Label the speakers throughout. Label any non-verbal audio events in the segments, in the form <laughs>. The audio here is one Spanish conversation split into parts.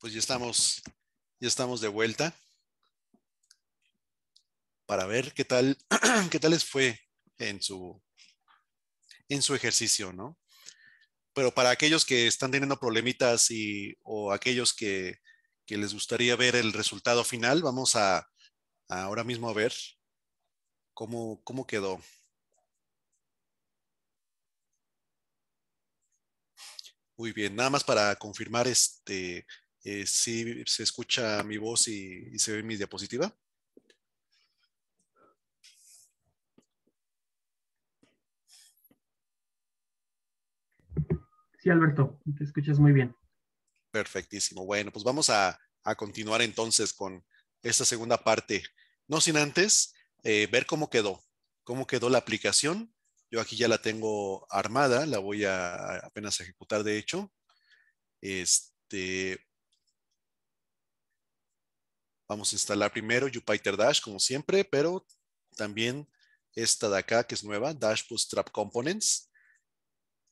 Speaker 1: Pues ya estamos, ya estamos de vuelta para ver qué tal, <clears throat> qué tal les fue en su, en su ejercicio, ¿no? Pero para aquellos que están teniendo problemitas y, o aquellos que, que les gustaría ver el resultado final, vamos a, ahora mismo a ver cómo, cómo quedó. Muy bien, nada más para confirmar este, eh, si se escucha mi voz y, se ve mi diapositiva.
Speaker 2: Sí, Alberto, te escuchas muy bien.
Speaker 1: Perfectísimo. Bueno, pues vamos a, continuar entonces con esta segunda parte. No sin antes eh, ver cómo quedó, cómo quedó la aplicación. Yo aquí ya la tengo armada, la voy a apenas ejecutar de hecho. Este, Vamos a instalar primero Jupyter Dash, como siempre, pero también esta de acá, que es nueva, Dash Bootstrap Components.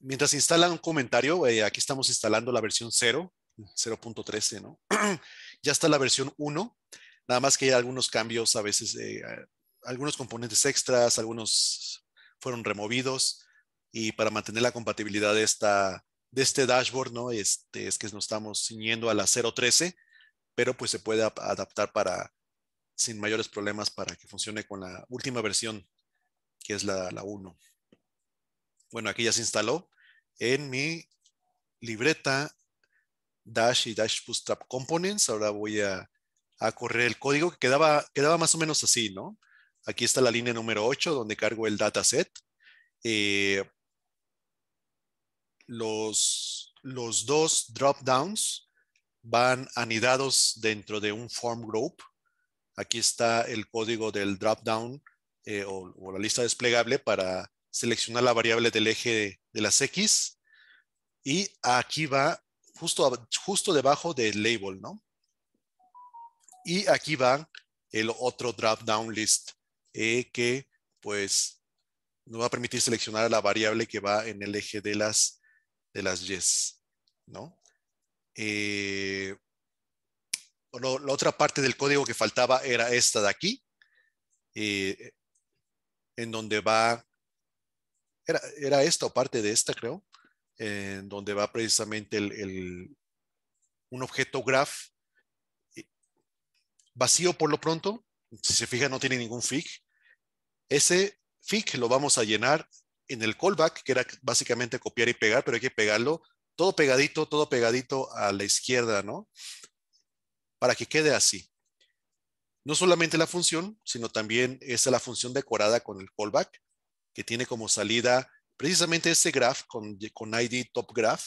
Speaker 1: Mientras instalan un comentario, eh, aquí estamos instalando la versión 0, 0.13, ¿no? <clears throat> ya está la versión 1, nada más que hay algunos cambios, a veces eh, algunos componentes extras, algunos fueron removidos y para mantener la compatibilidad de, esta, de este dashboard, ¿no? Este, es que nos estamos ciñendo a la 0.13 pero pues se puede adaptar para, sin mayores problemas, para que funcione con la última versión, que es la, la 1. Bueno, aquí ya se instaló en mi libreta Dash y Dash Bootstrap Components. Ahora voy a, a correr el código que quedaba, quedaba más o menos así, ¿no? Aquí está la línea número 8 donde cargo el dataset. Eh, los, los dos drop downs van anidados dentro de un form group. Aquí está el código del drop down eh, o, la lista desplegable para seleccionar la variable del eje de las X. Y aquí va justo, justo debajo del label, ¿no? Y aquí va el otro drop down list eh, que pues nos va a permitir seleccionar la variable que va en el eje de las, de las ¿no? Eh, la otra parte del código que faltaba era esta de aquí, eh, en donde va, era, era, esta o parte de esta creo, en donde va precisamente el, un objeto graph eh, vacío por lo pronto, si se fija no tiene ningún fig, ese fig lo vamos a llenar en el callback, que era básicamente copiar y pegar, pero hay que pegarlo todo pegadito, todo pegadito a la izquierda, ¿no? Para que quede así. No solamente la función, sino también es la función decorada con el callback, que tiene como salida precisamente este graph con, ID top graph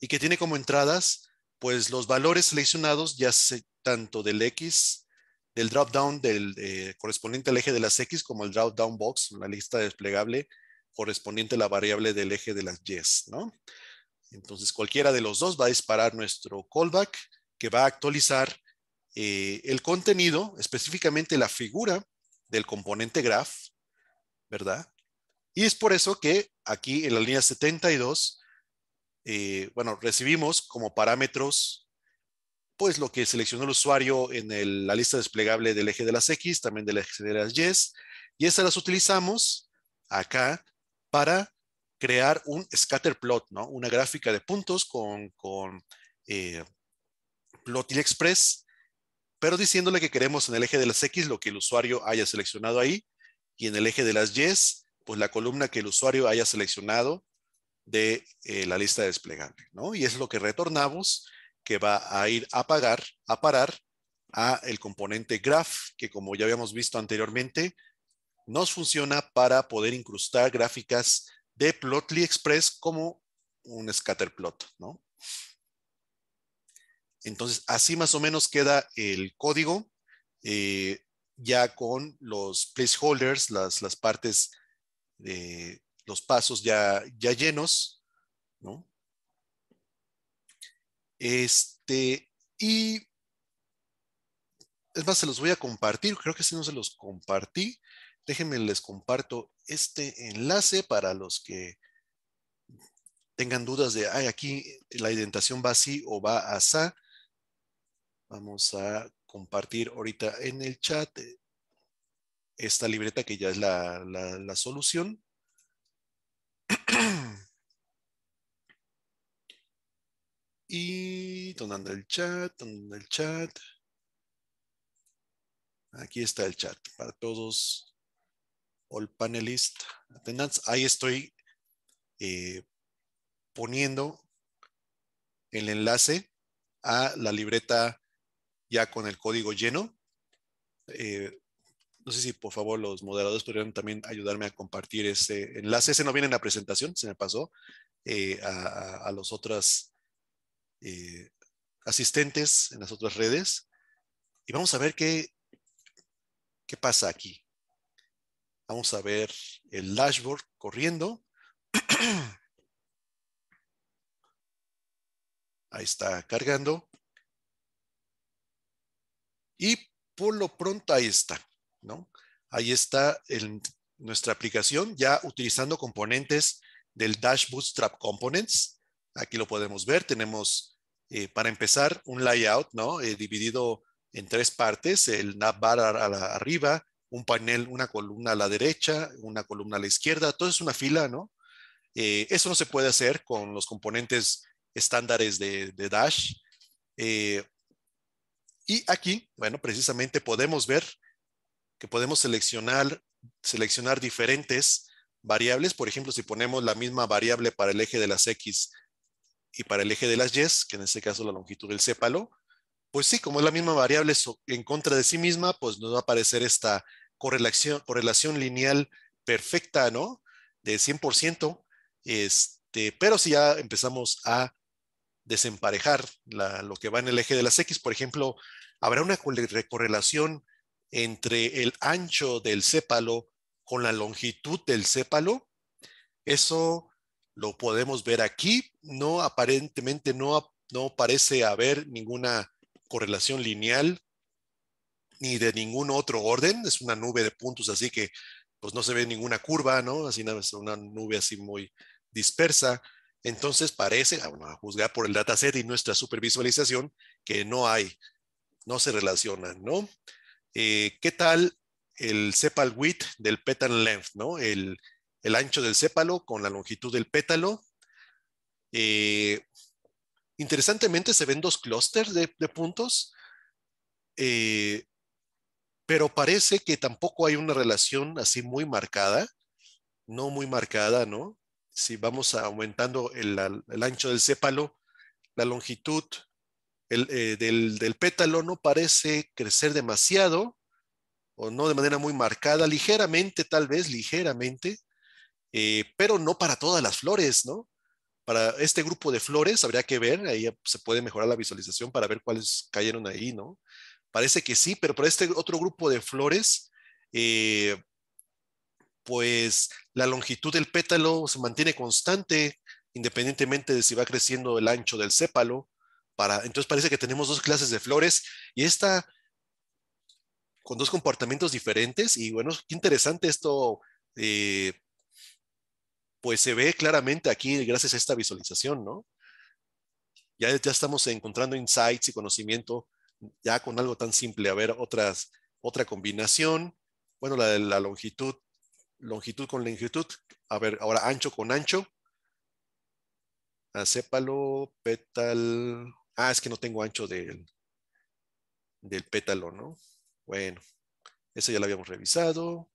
Speaker 1: y que tiene como entradas pues los valores seleccionados ya sea tanto del X, del drop down del eh, correspondiente al eje de las X como el drop down box, la lista desplegable correspondiente a la variable del eje de las Y, ¿no? Entonces cualquiera de los dos va a disparar nuestro callback que va a actualizar eh, el contenido, específicamente la figura del componente graph, ¿verdad? Y es por eso que aquí en la línea 72, eh, bueno, recibimos como parámetros pues lo que seleccionó el usuario en la lista desplegable del eje de las X, también del eje de las Y, y esas las utilizamos acá para crear un scatter plot, ¿no? Una gráfica de puntos con, con eh, Express, pero diciéndole que queremos en el eje de las X lo que el usuario haya seleccionado ahí y en el eje de las Y, pues la columna que el usuario haya seleccionado de eh, la lista desplegable, ¿no? Y es lo que retornamos que va a ir a pagar, a parar a el componente graph, que como ya habíamos visto anteriormente, nos funciona para poder incrustar gráficas de Plotly Express como un scatterplot, ¿no? Entonces, así más o menos queda el código, eh, ya con los placeholders, las, partes, los pasos ya, ya llenos, ¿no? Este, y es más, se los voy a compartir, creo que si no se los compartí, Déjenme les comparto este enlace para los que tengan dudas de, ay, aquí la indentación va así o va asá. Vamos a compartir ahorita en el chat eh, esta libreta que ya es la, la solución.
Speaker 2: <clears throat>
Speaker 1: y donando el chat, donando el chat. Aquí está el chat para todos all panelist attendance. Ahí estoy eh, poniendo el enlace a la libreta ya con el código lleno. Eh, no sé si por favor los moderadores podrían también ayudarme a compartir ese enlace. Ese no viene en la presentación, se me pasó eh, a, los otros asistentes en las otras redes. Y vamos a ver qué, qué pasa aquí. Vamos a ver el dashboard corriendo. <clears throat> Ahí está cargando. Y por lo pronto ahí está, ¿no? Ahí está nuestra aplicación ya utilizando componentes del Dash Bootstrap Components. Aquí lo podemos ver. Tenemos, eh, para empezar, un layout, ¿no? Eh, dividido en tres partes. El navbar arriba, un panel, una columna a la derecha, una columna a la izquierda, todo es una fila, ¿no? Eh, eso no se puede hacer con los componentes estándares de, Dash. Eh, y aquí, bueno, precisamente podemos ver que podemos seleccionar, seleccionar diferentes variables. Por ejemplo, si ponemos la misma variable para el eje de las X y para el eje de las Y, que en este caso la longitud del sépalo, pues sí, como es la misma variable en contra de sí misma, pues nos va a aparecer esta correlación, correlación lineal perfecta, ¿no? De 100%, este, pero si ya empezamos a desemparejar lo que va en el eje de las X, por ejemplo, habrá una correlación entre el ancho del sépalo con la longitud del sépalo. Eso lo podemos ver aquí. No, aparentemente no, no parece haber ninguna correlación lineal ni de ningún otro orden, es una nube de puntos, así que pues no se ve ninguna curva, ¿no? Así una, una nube así muy dispersa. Entonces parece, a juzgar por el dataset y nuestra supervisualización, que no hay, no se relacionan, ¿no? Eh, ¿Qué tal el sepal width del petal length, ¿no? El, ancho del sépalo con la longitud del pétalo. Eh, interesantemente se ven dos clústeres de, puntos. Eh, pero parece que tampoco hay una relación así muy marcada, no muy marcada, ¿no? Si vamos aumentando el, ancho del sépalo, la longitud eh, del, pétalo no parece crecer demasiado o no de manera muy marcada, ligeramente tal vez, ligeramente, eh, pero no para todas las flores, ¿no? Para este grupo de flores habría que ver, ahí se puede mejorar la visualización para ver cuáles cayeron ahí, ¿no? Parece que sí, pero para este otro grupo de flores, eh, pues la longitud del pétalo se mantiene constante independientemente de si va creciendo el ancho del sépalo. Para, entonces parece que tenemos dos clases de flores y esta con dos comportamientos diferentes y bueno, qué interesante esto, eh, pues se ve claramente aquí gracias a esta visualización, ¿no? Ya, ya estamos encontrando insights y conocimiento ya con algo tan simple, a ver otras, otra combinación, bueno, la de la longitud, longitud con longitud, a ver, ahora ancho con ancho, acépalo, pétalo, ah, es que no tengo ancho del, del pétalo, ¿no? Bueno, eso ya lo habíamos revisado,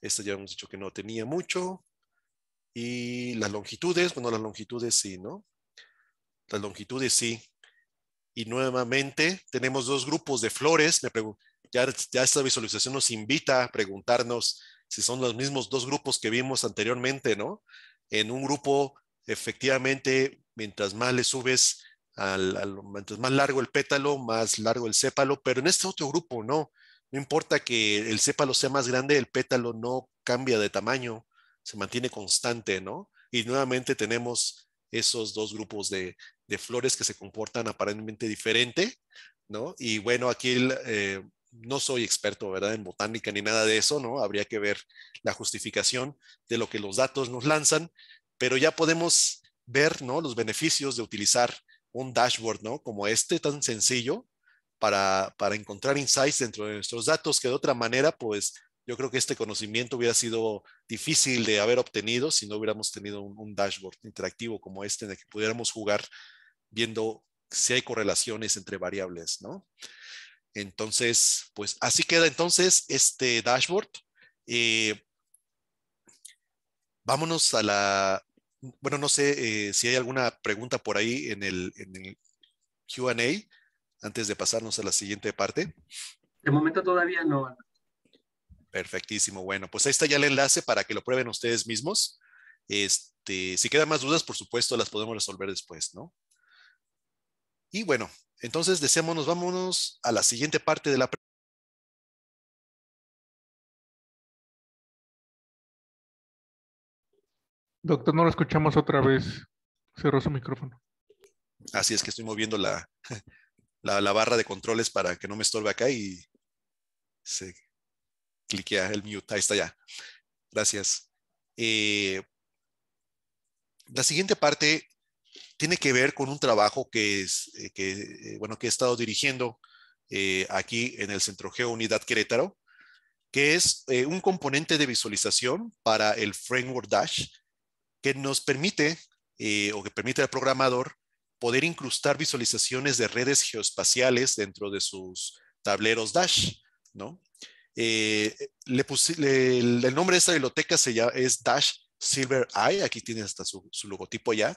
Speaker 1: esto ya hemos dicho que no tenía mucho, y las longitudes, bueno, las longitudes sí, ¿no? Las longitudes sí, y nuevamente tenemos dos grupos de flores. ya, esta visualización nos invita a preguntarnos si son los mismos dos grupos que vimos anteriormente, ¿no? En un grupo, efectivamente, mientras más le subes, al, mientras más largo el pétalo, más largo el sépalo, pero en este otro grupo no. No importa que el sépalo sea más grande, el pétalo no cambia de tamaño, se mantiene constante, ¿no? Y nuevamente tenemos esos dos grupos de, de flores que se comportan aparentemente diferente, ¿no? Y bueno, aquí eh, no soy experto, ¿verdad? En botánica ni nada de eso, ¿no? Habría que ver la justificación de lo que los datos nos lanzan, pero ya podemos ver, ¿no? Los beneficios de utilizar un dashboard, ¿no? Como este tan sencillo para, para encontrar insights dentro de nuestros datos que de otra manera, pues yo creo que este conocimiento hubiera sido difícil de haber obtenido si no hubiéramos tenido un, dashboard interactivo como este en el que pudiéramos jugar viendo si hay correlaciones entre variables, ¿no? Entonces, pues así queda entonces este dashboard. Eh, vámonos a la, bueno, no sé eh, si hay alguna pregunta por ahí en el, en el QA antes de pasarnos a la siguiente parte.
Speaker 2: De momento todavía no,
Speaker 1: Perfectísimo. Bueno, pues ahí está ya el enlace para que lo prueben ustedes mismos. Este, si quedan más dudas, por supuesto, las podemos resolver después, ¿no? Y bueno, entonces deseámonos, vámonos a la siguiente parte de la
Speaker 2: Doctor, no lo escuchamos otra vez. Cerró su micrófono.
Speaker 1: Así es que estoy moviendo la, <laughs> la, la barra de controles para que no me estorbe acá y se, cliquea el mute, ahí está ya. Gracias. Eh, la siguiente parte tiene que ver con un trabajo que, es, eh, que, eh, bueno, que he estado dirigiendo aquí en el Centro Geo Unidad Querétaro, que es un componente de visualización para el framework Dash que nos permite o que permite al programador poder incrustar visualizaciones de redes geoespaciales dentro de sus tableros Dash, ¿no? Eh, el, nombre de esta biblioteca es Dash Silver Eye, aquí tiene hasta su, logotipo ya,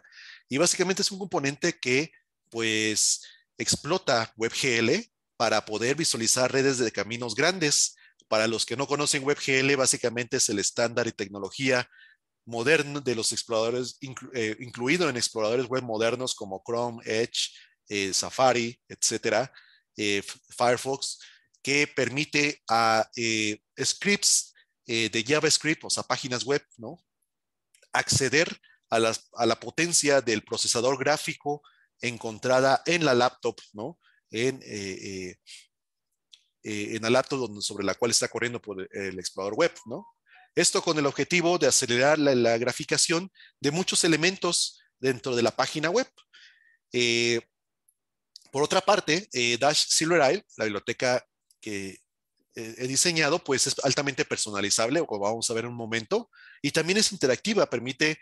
Speaker 1: y básicamente es un componente que pues explota WebGL para poder visualizar redes de caminos grandes. Para los que no conocen WebGL, básicamente es el estándar y tecnología moderno de los exploradores, eh, incluido en exploradores web modernos como Chrome, Edge, eh, Safari, etcétera, Firefox que permite a eh, scripts eh, de JavaScript, o sea, páginas web, ¿no? Acceder a, la potencia del procesador gráfico encontrada en la laptop, ¿no? En, eh, la laptop sobre la cual está corriendo por el explorador web, ¿no? Esto con el objetivo de acelerar la, graficación de muchos elementos dentro de la página web. por otra parte, Dash Silver Isle, la biblioteca que eh, he diseñado, pues es altamente personalizable, como vamos a ver en un momento, y también es interactiva, permite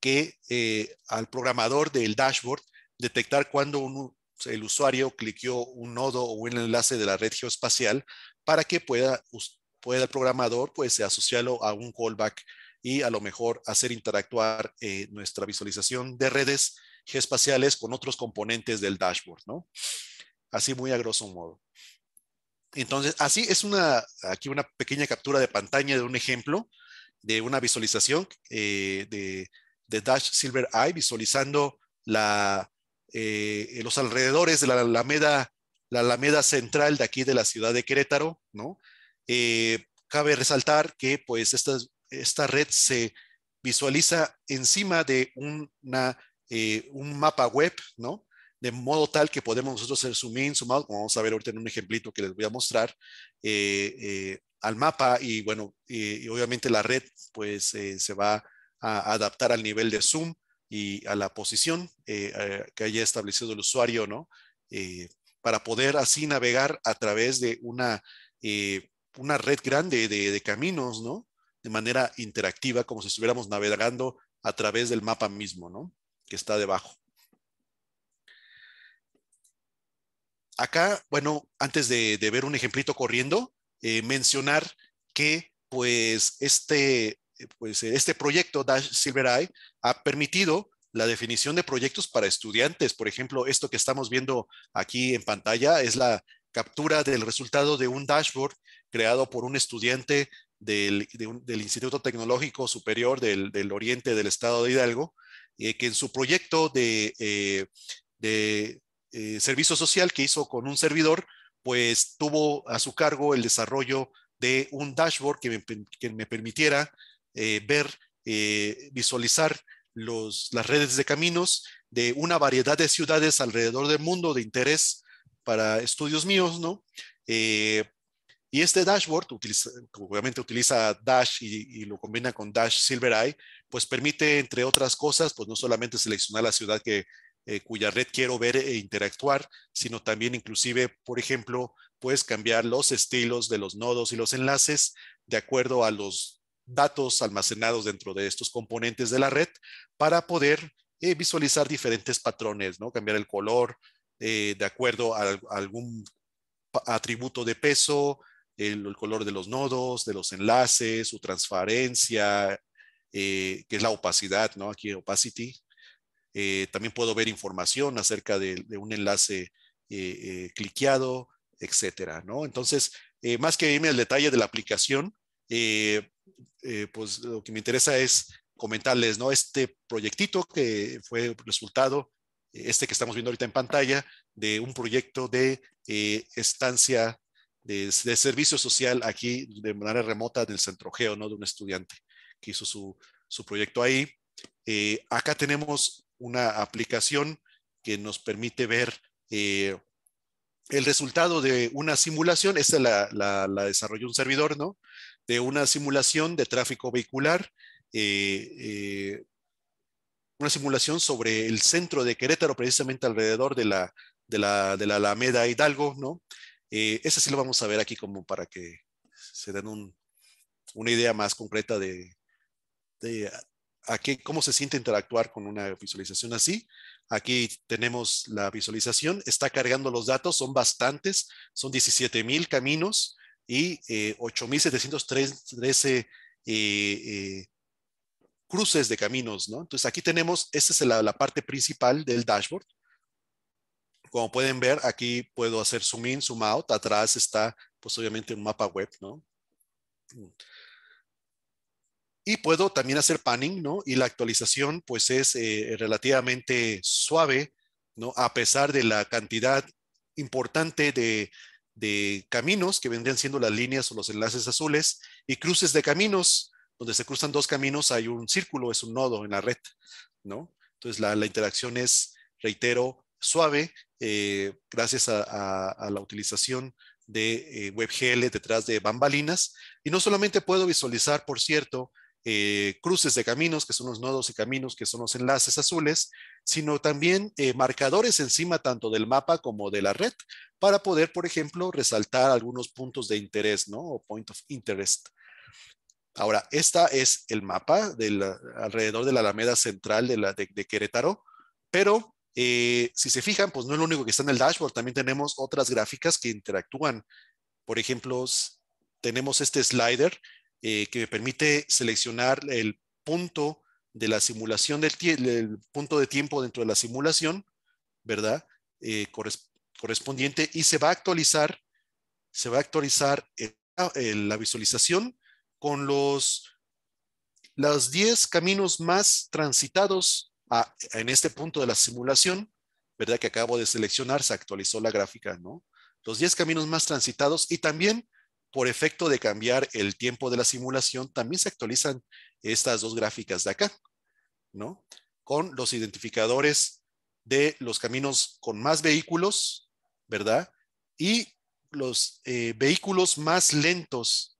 Speaker 1: que eh, al programador del dashboard detectar cuando el usuario cliqueó un nodo o un enlace de la red geoespacial para que pueda, pueda el programador pues asociarlo a un callback y a lo mejor hacer interactuar eh, nuestra visualización de redes geoespaciales con otros componentes del dashboard, ¿no? Así muy a grosso modo. Entonces, así es una, aquí una pequeña captura de pantalla de un ejemplo de una visualización eh, de, Dash Silver Eye, visualizando la, eh, los alrededores de la Alameda, la Alameda central de aquí de la ciudad de Querétaro, ¿no? Eh, cabe resaltar que pues esta, esta red se visualiza encima de una, un mapa web, ¿no? de modo tal que podemos nosotros hacer zoom in, zoom out, vamos a ver ahorita en un ejemplito que les voy a mostrar, eh, eh, al mapa y bueno, eh, y obviamente la red pues se va a adaptar al nivel de zoom y a la posición que haya establecido el usuario, ¿no? para poder así navegar a través de una, una red grande de caminos, ¿no? De manera interactiva, como si estuviéramos navegando a través del mapa mismo, ¿no? Que está debajo. acá, bueno, antes de, ver un ejemplito corriendo, eh, mencionar que pues este, pues este proyecto Dash Eye ha permitido la definición de proyectos para estudiantes. Por ejemplo, esto que estamos viendo aquí en pantalla es la captura del resultado de un dashboard creado por un estudiante del, Instituto Tecnológico Superior del, Oriente del Estado de Hidalgo, eh, que en su proyecto de eh, eh, servicio social que hizo con un servidor, pues tuvo a su cargo el desarrollo de un dashboard que me, permitiera eh, ver, eh, visualizar los, las redes de caminos de una variedad de ciudades alrededor del mundo de interés para estudios míos, ¿no? y este dashboard, utiliza, obviamente utiliza Dash y, lo combina con Dash SilverEye, pues permite, entre otras cosas, pues no solamente seleccionar la ciudad que, eh, cuya red quiero ver e interactuar, sino también inclusive, por ejemplo, puedes cambiar los estilos de los nodos y los enlaces de acuerdo a los datos almacenados dentro de estos componentes de la red para poder eh, visualizar diferentes patrones, ¿no? Cambiar el color eh, de acuerdo a, algún atributo de peso, el, color de los nodos, de los enlaces, su transparencia, que es la opacidad, ¿no? Aquí opacity, eh, también puedo ver información acerca de, un enlace eh, eh, cliqueado, etcétera, ¿no? Entonces, más que irme al detalle de la aplicación, pues lo que me interesa es comentarles, ¿no? Este proyectito que fue resultado, este que estamos viendo ahorita en pantalla, de un proyecto de estancia de, servicio social aquí de manera remota del centro geo, ¿no? De un estudiante que hizo su, proyecto ahí. acá tenemos una aplicación que nos permite ver eh, el resultado de una simulación, esta la, desarrolló un servidor, ¿no? De una simulación de tráfico vehicular, eh, eh, una simulación sobre el centro de Querétaro, precisamente alrededor de la, de la, Alameda Hidalgo, ¿no? Eh, esa sí lo vamos a ver aquí como para que se den una idea más concreta de, cómo se siente interactuar con una visualización así. Aquí tenemos la visualización, está cargando los datos, son bastantes, son 17,000 caminos y eh, 8,713 eh, eh, cruces de caminos, ¿no? Entonces aquí tenemos, esta es la, la parte principal del dashboard. Como pueden ver, aquí puedo hacer zoom in, zoom out. Atrás está, pues obviamente, un mapa web, ¿no? Y puedo también hacer panning, ¿no? Y la actualización, pues, es eh, relativamente suave, ¿no? A pesar de la cantidad importante de, de caminos, que vendrían siendo las líneas o los enlaces azules, y cruces de caminos, donde se cruzan dos caminos hay un círculo, es un nodo en la red, ¿no? Entonces la, interacción es, reitero, suave, eh, gracias a, la utilización de eh, WebGL detrás de bambalinas. Y no solamente puedo visualizar, por cierto, eh, cruces de caminos, que son los nodos y caminos, que son los enlaces azules, sino también eh, marcadores encima tanto del mapa como de la red, para poder, por ejemplo, resaltar algunos puntos de interés, ¿no? O point of interest. Ahora, esta es el mapa del, alrededor de la Alameda Central de, la, de, Querétaro, pero eh, si se fijan, pues no es lo único que está en el dashboard, también tenemos otras gráficas que interactúan. Por ejemplo, tenemos este slider eh, que me permite seleccionar el punto de la simulación del el punto de tiempo dentro de la simulación, ¿verdad? Eh, correspondiente y se va a actualizar, se va a actualizar la visualización con los, los 10 caminos más transitados en este punto de la simulación, ¿verdad? Que acabo de seleccionar, se actualizó la gráfica, ¿no? Los 10 caminos más transitados y también por efecto de cambiar el tiempo de la simulación, también se actualizan estas dos gráficas de acá, ¿no? Con los identificadores de los caminos con más vehículos, ¿verdad? Y los eh, vehículos más lentos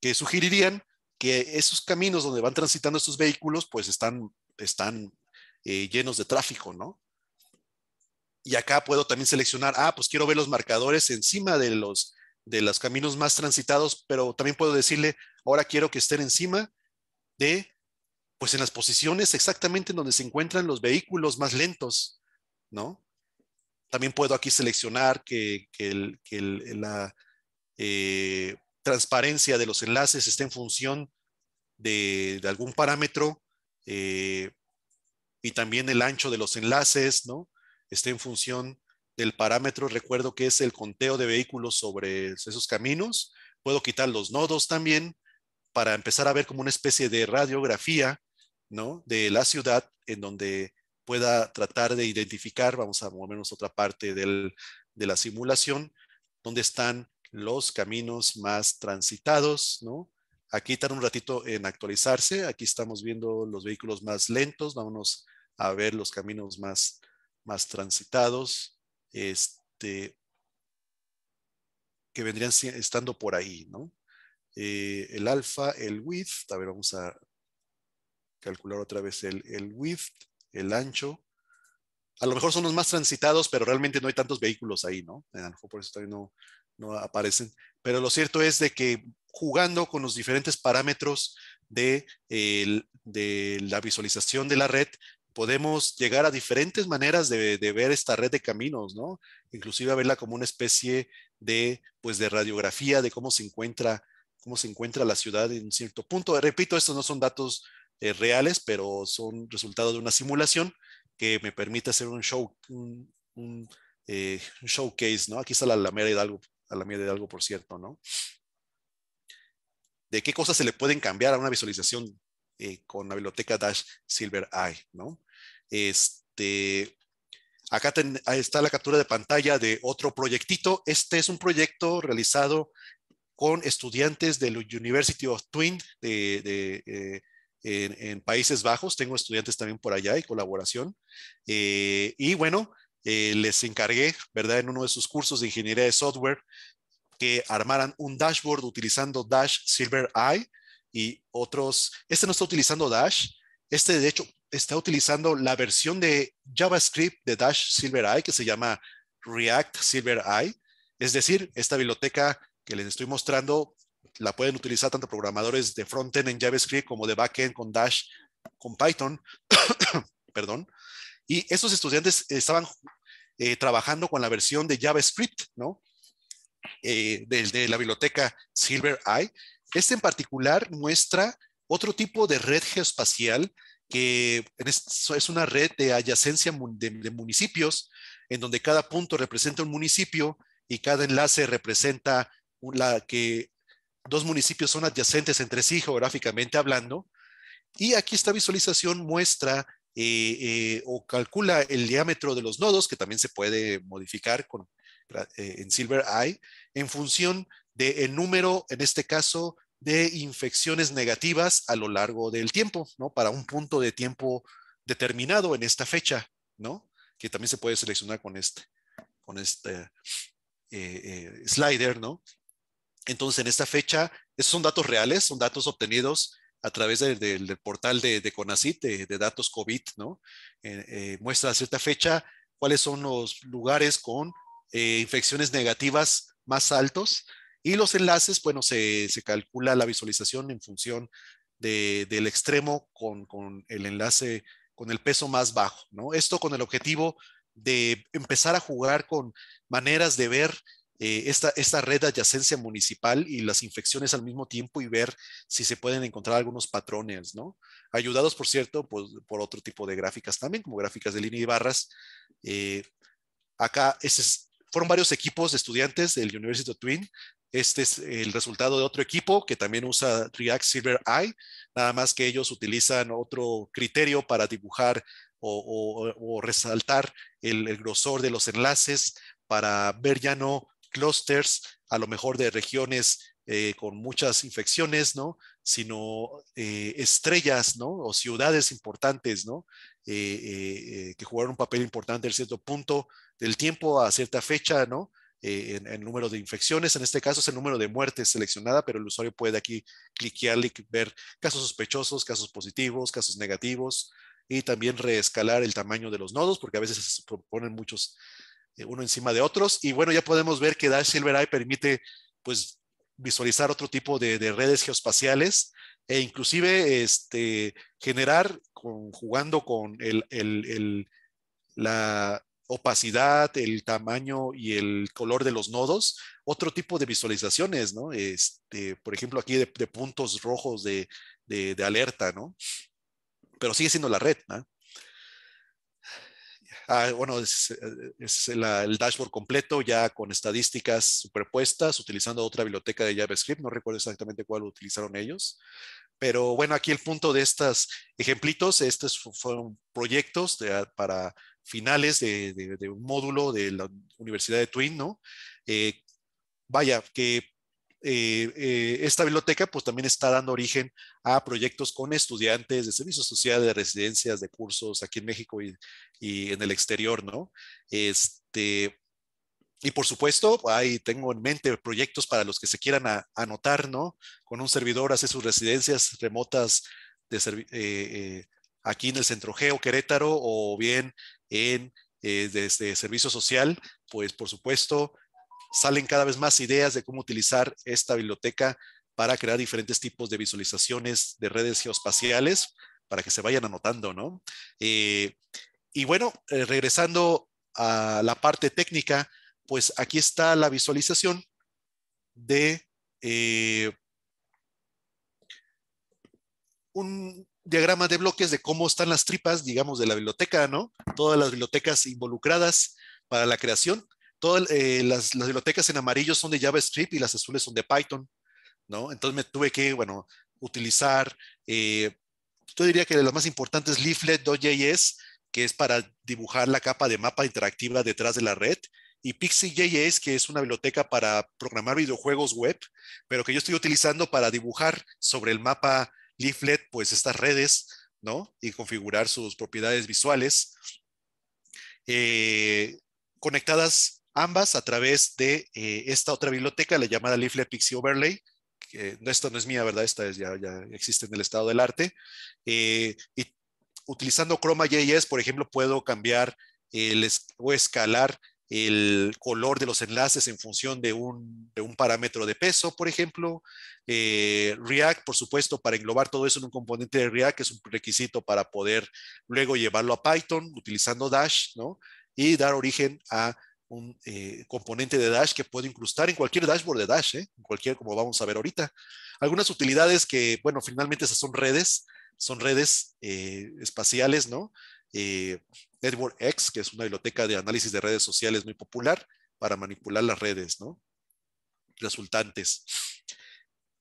Speaker 1: que sugerirían que esos caminos donde van transitando estos vehículos, pues están, están eh, llenos de tráfico, ¿no? Y acá puedo también seleccionar, ah, pues quiero ver los marcadores encima de los de los caminos más transitados, pero también puedo decirle, ahora quiero que estén encima de, pues en las posiciones exactamente en donde se encuentran los vehículos más lentos, ¿no? También puedo aquí seleccionar que, la eh, transparencia de los enlaces esté en función de, algún parámetro eh, y también el ancho de los enlaces, ¿no? Esté en función del parámetro, recuerdo que es el conteo de vehículos sobre esos caminos. Puedo quitar los nodos también para empezar a ver como una especie de radiografía ¿no? de la ciudad en donde pueda tratar de identificar, vamos a movernos a otra parte de la simulación, donde están los caminos más transitados, ¿no? Aquí tarda un ratito en actualizarse, aquí estamos viendo los vehículos más lentos, vámonos a ver los caminos más, más transitados, este, que vendrían estando por ahí, ¿no? Eh, el alfa, el width, a ver, vamos a calcular otra vez el, width, el ancho. A lo mejor son los más transitados, pero realmente no hay tantos vehículos ahí, ¿no? A lo mejor por eso todavía no, no aparecen. Pero lo cierto es de que jugando con los diferentes parámetros de, de, la visualización de la red, podemos llegar a diferentes maneras de, ver esta red de caminos, ¿no? Inclusive a verla como una especie de, pues, de radiografía de cómo se encuentra, cómo se encuentra la ciudad en un cierto punto. Repito, estos no son datos eh, reales, pero son resultado de una simulación que me permite hacer un show, un, eh, showcase, ¿no? Aquí está la Alameda Hidalgo, de Hidalgo, por cierto, ¿no? De qué cosas se le pueden cambiar a una visualización eh, con la biblioteca Dash Silver ¿no? Este, acá está la captura de pantalla de otro proyectito. Este es un proyecto realizado con estudiantes de la University of Twin de, eh, en, Países Bajos. Tengo estudiantes también por allá y colaboración. Eh, y bueno, les encargué, ¿verdad? En uno de sus cursos de ingeniería de software que armaran un dashboard utilizando Dash Silver Eye y otros. Este no está utilizando Dash. Este, de hecho, está utilizando la versión de JavaScript de Dash SilverEye que se llama React SilverEye. Es decir, esta biblioteca que les estoy mostrando la pueden utilizar tanto programadores de frontend en JavaScript como de backend con Dash, con Python. <coughs> Perdón. Y esos estudiantes estaban eh, trabajando con la versión de JavaScript, ¿no? Eh, de, de, la biblioteca SilverEye este en particular muestra otro tipo de red geoespacial que es una red de adyacencia de, municipios, en donde cada punto representa un municipio y cada enlace representa la que dos municipios son adyacentes entre sí geográficamente hablando. Y aquí esta visualización muestra eh, eh, o calcula el diámetro de los nodos, que también se puede modificar con, eh, en Silver Eye, en función de el número, en este caso, de infecciones negativas a lo largo del tiempo, ¿no? Para un punto de tiempo determinado en esta fecha, ¿no? Que también se puede seleccionar con este, con este eh, eh, slider, ¿no? Entonces, en esta fecha, esos son datos reales, son datos obtenidos a través del, portal de, de CONACYT, de, datos COVID, ¿no? Eh, muestra a cierta fecha cuáles son los lugares con infecciones negativas más altos y los enlaces, bueno, se, calcula la visualización en función de, del extremo con, el enlace, con el peso más bajo, ¿no? Esto con el objetivo de empezar a jugar con maneras de ver eh, esta, esta red de adyacencia municipal y las infecciones al mismo tiempo y ver si se pueden encontrar algunos patrones, ¿no? Ayudados, por cierto, por, pues, por otro tipo de gráficas también, como gráficas de línea y barras. Eh, acá fueron varios equipos de estudiantes del University of Twin este es el resultado de otro equipo que también usa React Silver Eye, nada más que ellos utilizan otro criterio para dibujar o, resaltar el, grosor de los enlaces para ver ya no clusters, a lo mejor de regiones eh, con muchas infecciones, ¿no? Sino eh, estrellas, ¿no? O ciudades importantes, ¿no? Eh, que jugaron un papel importante en cierto punto del tiempo a cierta fecha, ¿no? Eh, en el número de infecciones, en este caso es el número de muertes seleccionada, pero el usuario puede aquí cliquear y ver casos sospechosos, casos positivos, casos negativos y también reescalar el tamaño de los nodos porque a veces se ponen muchos eh, uno encima de otros y bueno, ya podemos ver que Dash Silvereye permite pues visualizar otro tipo de, redes geospaciales e inclusive este, generar con, jugando con el, la, opacidad, el tamaño y el color de los nodos, otro tipo de visualizaciones, ¿no? Este, por ejemplo, aquí de, puntos rojos de, de, alerta, ¿no? Pero sigue siendo la red, ¿no? Ah, bueno, es, el dashboard completo ya con estadísticas superpuestas, utilizando otra biblioteca de JavaScript, no recuerdo exactamente cuál utilizaron ellos, pero bueno, aquí el punto de estos ejemplitos, estos fueron proyectos ah, para finales de, un módulo de la Universidad de Twin, ¿no? Eh, vaya, que eh, eh, esta biblioteca pues también está dando origen a proyectos con estudiantes de servicios sociales, de residencias, de cursos aquí en México y, en el exterior, ¿no? Este, y por supuesto, ahí tengo en mente proyectos para los que se quieran anotar, ¿no? Con un servidor hace sus residencias remotas de aquí en el Centro Geo Querétaro o bien en eh, desde este servicio social, pues por supuesto salen cada vez más ideas de cómo utilizar esta biblioteca para crear diferentes tipos de visualizaciones de redes geoespaciales para que se vayan anotando, ¿no? Eh, y bueno, eh, regresando a la parte técnica, pues aquí está la visualización de eh, un, diagrama de bloques de cómo están las tripas, digamos, de la biblioteca, ¿no? Todas las bibliotecas involucradas para la creación. Todas eh, las, bibliotecas en amarillo son de JavaScript y las azules son de Python, ¿no? Entonces me tuve que, bueno, utilizar, eh, yo diría que de las más importantes, Leaflet.js, que es para dibujar la capa de mapa interactiva detrás de la red, y Pixie.js, que es una biblioteca para programar videojuegos web, pero que yo estoy utilizando para dibujar sobre el mapa leaflet, pues estas redes, ¿no? Y configurar sus propiedades visuales, eh, conectadas ambas a través de eh, esta otra biblioteca, la llamada Leaflet Pixie Overlay, que no, esta no es mía, ¿verdad? Esta es, ya, ya, existe en el estado del arte. Eh, y utilizando Chroma.js, por ejemplo, puedo cambiar el, o escalar el color de los enlaces en función de un, parámetro de peso, por ejemplo. Eh, React, por supuesto, para englobar todo eso en un componente de React es un requisito para poder luego llevarlo a Python utilizando Dash, ¿no? Y dar origen a un eh, componente de Dash que puede incrustar en cualquier dashboard de Dash, ¿eh? en cualquier, como vamos a ver ahorita. Algunas utilidades que, bueno, finalmente esas son redes, son redes eh, espaciales, ¿no? Eh, NetworkX que es una biblioteca de análisis de redes sociales muy popular para manipular las redes ¿no? resultantes.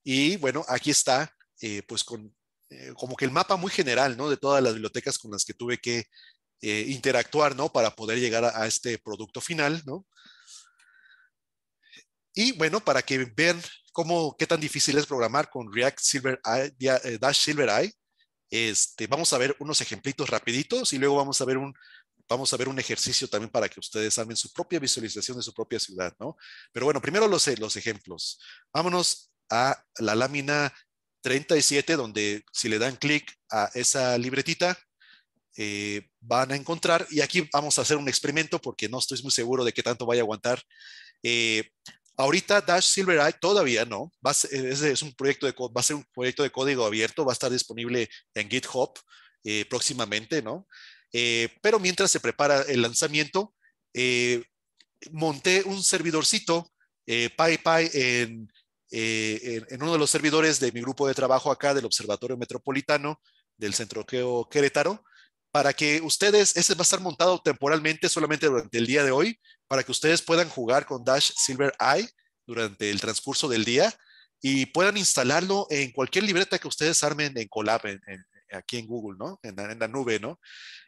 Speaker 1: Y bueno, aquí está, eh, pues con eh, como que el mapa muy general ¿no? de todas las bibliotecas con las que tuve que interactuar ¿no? para poder llegar a, este producto final. Y bueno, para que vean cómo, qué tan difícil es programar con React Silver este, vamos a ver unos ejemplitos rapiditos y luego vamos a ver un, vamos a ver un ejercicio también para que ustedes armen su propia visualización de su propia ciudad, ¿no? Pero bueno, primero los, eh, los ejemplos. Vámonos a la lámina 37, donde si le dan clic a esa libretita, eh, van a encontrar, y aquí vamos a hacer un experimento porque no estoy muy seguro de qué tanto vaya a aguantar. Eh, Ahorita Dash Silvereye todavía no, va a es, un proyecto de, va a ser un proyecto de código abierto, va a estar disponible en GitHub eh, próximamente, ¿no? Eh, pero mientras se prepara el lanzamiento, eh, monté un servidorcito PyPy en, en, uno de los servidores de mi grupo de trabajo acá del Observatorio Metropolitano del Centro Querétaro, para que ustedes, ese va a estar montado temporalmente solamente durante el día de hoy, para que ustedes puedan jugar con Dash Silver Eye durante el transcurso del día y puedan instalarlo en cualquier libreta que ustedes armen en Colab, aquí en Google, ¿no? En, la nube, ¿no?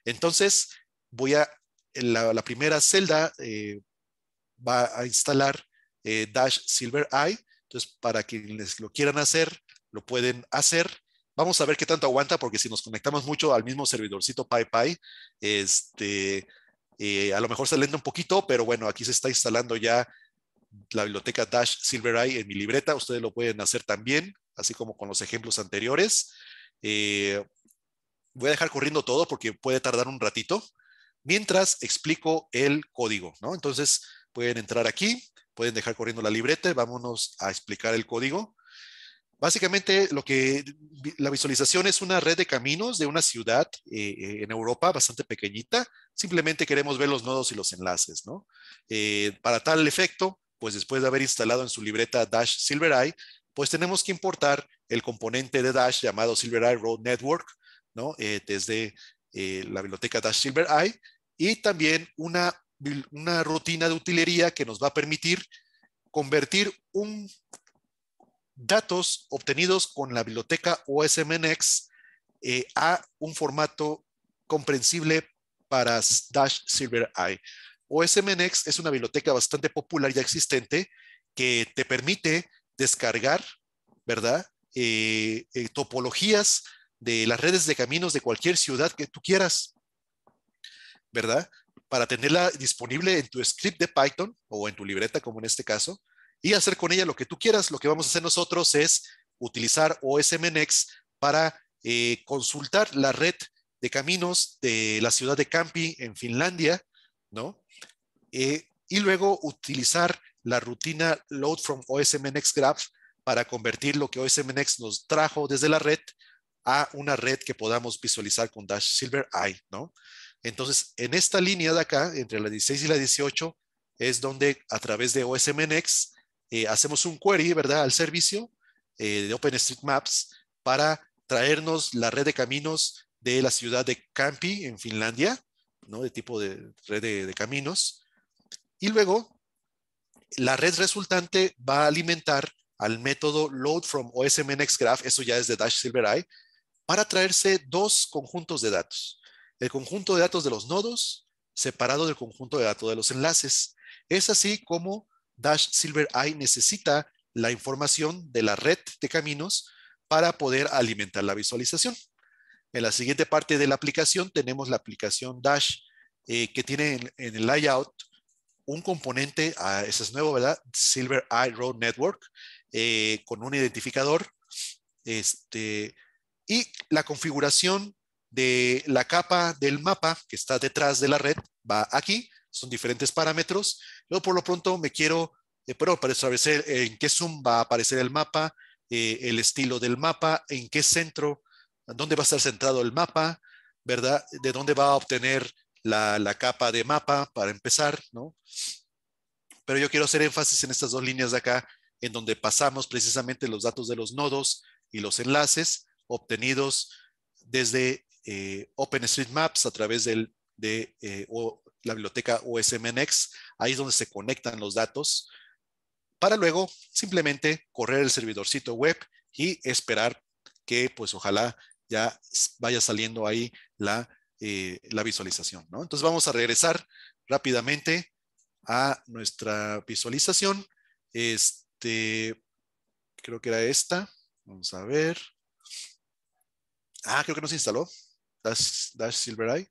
Speaker 1: Entonces, voy a, la, primera celda eh, va a instalar eh, Dash Silver Eye. Entonces, para quienes lo quieran hacer, lo pueden hacer. Vamos a ver qué tanto aguanta, porque si nos conectamos mucho al mismo servidorcito PyPy, este, eh, a lo mejor se lenta un poquito, pero bueno, aquí se está instalando ya la biblioteca Dash Silvereye en mi libreta. Ustedes lo pueden hacer también, así como con los ejemplos anteriores. Eh, voy a dejar corriendo todo porque puede tardar un ratito mientras explico el código, ¿no? Entonces pueden entrar aquí, pueden dejar corriendo la libreta, vámonos a explicar el código. Básicamente, lo que la visualización es una red de caminos de una ciudad eh, eh, en Europa bastante pequeñita. Simplemente queremos ver los nodos y los enlaces, eh, para tal efecto, pues después de haber instalado en su libreta Dash SilverEye, pues tenemos que importar el componente de Dash llamado SilverEye Road Network, ¿no? desde la biblioteca Dash SilverEye y también una, una rutina de utilería que nos va a permitir convertir un datos obtenidos con la biblioteca OSMNX eh, a un formato comprensible para Dash SilverEye. OSMNX es una biblioteca bastante popular ya existente que te permite descargar, ¿verdad? Eh, eh, topologías de las redes de caminos de cualquier ciudad que tú quieras, ¿verdad? Para tenerla disponible en tu script de Python o en tu libreta, como en este caso, y hacer con ella lo que tú quieras. Lo que vamos a hacer nosotros es utilizar OSMNX para eh, consultar la red de caminos de la ciudad de Campi en Finlandia, ¿no? Eh, y luego utilizar la rutina load from OSMNX Graph para convertir lo que OSMNX nos trajo desde la red a una red que podamos visualizar con Dash Silver Eye, ¿no? Entonces, en esta línea de acá, entre la 16 y la 18, es donde a través de OSMNX eh, hacemos un query, ¿verdad?, al servicio eh, de OpenStreetMaps para traernos la red de caminos de la ciudad de Campi, en Finlandia, ¿no?, de tipo de red de, caminos. Y luego, la red resultante va a alimentar al método load from graph, eso ya es de Dash SilverEye, para traerse dos conjuntos de datos. El conjunto de datos de los nodos separado del conjunto de datos de los enlaces. Es así como Dash Silver Eye necesita la información de la red de caminos para poder alimentar la visualización. En la siguiente parte de la aplicación tenemos la aplicación Dash eh, que tiene en, el layout un componente, ah, ese es nuevo, ¿verdad? Silver Eye Road Network eh, con un identificador este, y la configuración de la capa del mapa que está detrás de la red va aquí son diferentes parámetros. Yo por lo pronto me quiero, eh, pero para establecer en qué zoom va a aparecer el mapa, eh, el estilo del mapa, en qué centro, dónde va a estar centrado el mapa, ¿verdad? De dónde va a obtener la, capa de mapa para empezar, ¿no? Pero yo quiero hacer énfasis en estas dos líneas de acá, en donde pasamos precisamente los datos de los nodos y los enlaces obtenidos desde eh, OpenStreetMaps a través del, de, la biblioteca OSMNX, ahí es donde se conectan los datos, para luego simplemente correr el servidorcito web y esperar que pues ojalá ya vaya saliendo ahí eh, la, visualización. ¿no? Entonces vamos a regresar rápidamente a nuestra visualización. Este, creo que era esta. Vamos a ver. Ah, creo que no se instaló. Dash, Dash Silvereye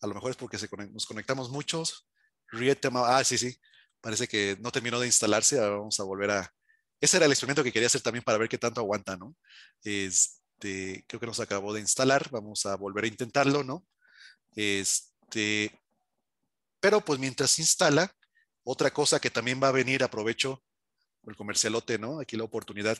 Speaker 1: a lo mejor es porque nos conectamos muchos. ah, sí, sí, parece que no terminó de instalarse, vamos a volver a... Ese era el experimento que quería hacer también para ver qué tanto aguanta, ¿no? Este, creo que nos acabó de instalar, vamos a volver a intentarlo, ¿no? Este, pero pues mientras se instala, otra cosa que también va a venir, aprovecho el comercialote, ¿no? Aquí la oportunidad.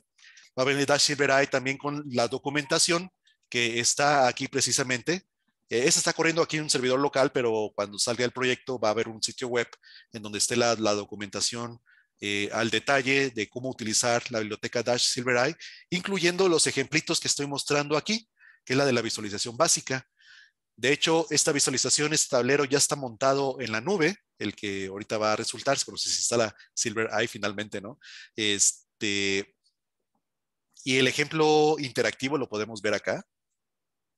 Speaker 1: Va a venir Dash Silver también con la documentación que está aquí precisamente este está corriendo aquí en un servidor local, pero cuando salga el proyecto va a haber un sitio web en donde esté la, documentación eh, al detalle de cómo utilizar la biblioteca Dash Silvereye, incluyendo los ejemplitos que estoy mostrando aquí, que es la de la visualización básica. De hecho, esta visualización, este tablero ya está montado en la nube, el que ahorita va a resultar, pero si se instala Silvereye finalmente, ¿no? Este, y el ejemplo interactivo lo podemos ver acá.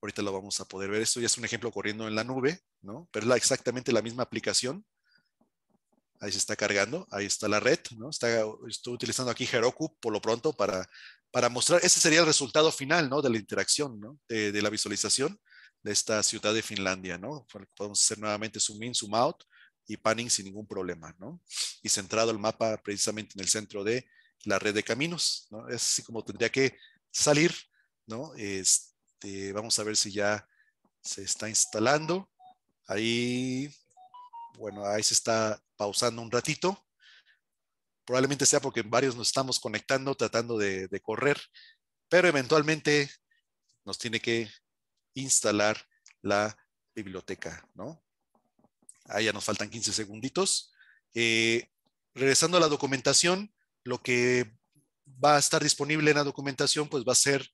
Speaker 1: Ahorita lo vamos a poder ver. Esto ya es un ejemplo corriendo en la nube, ¿no? Pero es exactamente la misma aplicación. Ahí se está cargando, ahí está la red, ¿no? Está, estoy utilizando aquí Heroku por lo pronto para, para mostrar, ese sería el resultado final, ¿no? De la interacción, ¿no? De, de la visualización de esta ciudad de Finlandia, ¿no? Podemos hacer nuevamente zoom in, zoom out y panning sin ningún problema, ¿no? Y centrado el mapa precisamente en el centro de la red de caminos, ¿no? Es así como tendría que salir, ¿no? Este, este, vamos a ver si ya se está instalando. Ahí, bueno, ahí se está pausando un ratito. Probablemente sea porque varios nos estamos conectando, tratando de, correr, pero eventualmente nos tiene que instalar la biblioteca, ¿no? Ahí ya nos faltan 15 segunditos. Eh, regresando a la documentación, lo que va a estar disponible en la documentación, pues va a ser